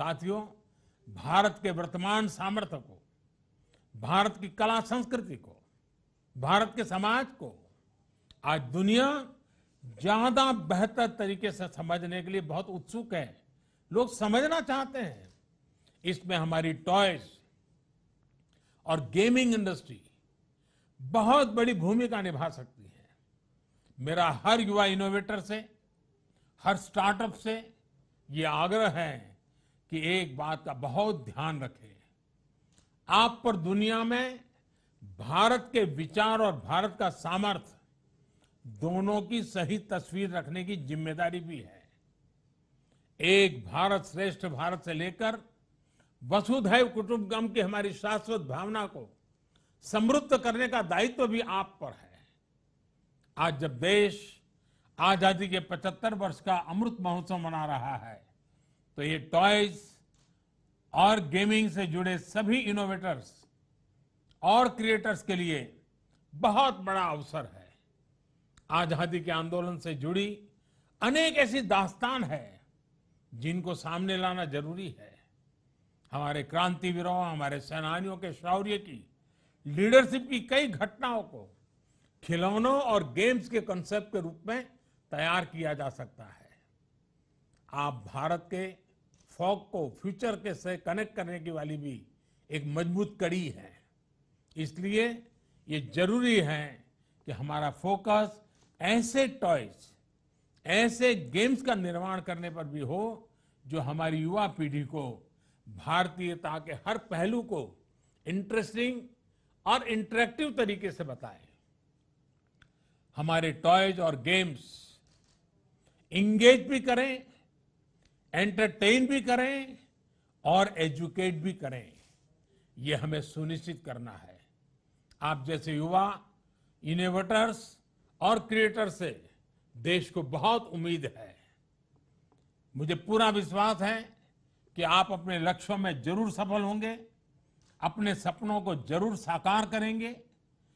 साथियों भारत के वर्तमान सामर्थ्य को भारत की कला संस्कृति को भारत के समाज को आज दुनिया ज्यादा बेहतर तरीके से समझने के लिए बहुत उत्सुक है लोग समझना चाहते हैं इसमें हमारी टॉयज और गेमिंग इंडस्ट्री बहुत बड़ी भूमिका निभा सकती है मेरा हर युवा इनोवेटर से हर स्टार्टअप से ये आग्रह है कि एक बात का बहुत ध्यान रखें आप पर दुनिया में भारत के विचार और भारत का सामर्थ्य दोनों की सही तस्वीर रखने की जिम्मेदारी भी है एक भारत श्रेष्ठ भारत से लेकर वसुधैव कुटुंबकम की हमारी शाश्वत भावना को समृद्ध करने का दायित्व भी आप पर है आज जब देश आजादी के 75 वर्ष का अमृत महोत्सव मना रहा है तो ये टॉयज और गेमिंग से जुड़े सभी इनोवेटर्स और क्रिएटर्स के लिए बहुत बड़ा अवसर है आजादी के आंदोलन से जुड़ी अनेक ऐसी दास्तान है जिनको सामने लाना जरूरी है हमारे क्रांतिवीरों हमारे सेनानियों के शौर्य की लीडरशिप की कई घटनाओं को खिलौनों और गेम्स के कंसेप्ट के रूप में तैयार किया जा सकता है आप भारत के फॉग को फ्यूचर के से कनेक्ट करने की वाली भी एक मजबूत कड़ी है इसलिए ये जरूरी है कि हमारा फोकस ऐसे टॉयज ऐसे गेम्स का निर्माण करने पर भी हो जो हमारी युवा पीढ़ी को भारतीयता के हर पहलू को इंटरेस्टिंग और इंटरेक्टिव तरीके से बताए हमारे टॉयज और गेम्स इंगेज भी करें एंटरटेन भी करें और एजुकेट भी करें यह हमें सुनिश्चित करना है आप जैसे युवा इनोवेटर्स और क्रिएटर से देश को बहुत उम्मीद है मुझे पूरा विश्वास है कि आप अपने लक्ष्यों में जरूर सफल होंगे अपने सपनों को जरूर साकार करेंगे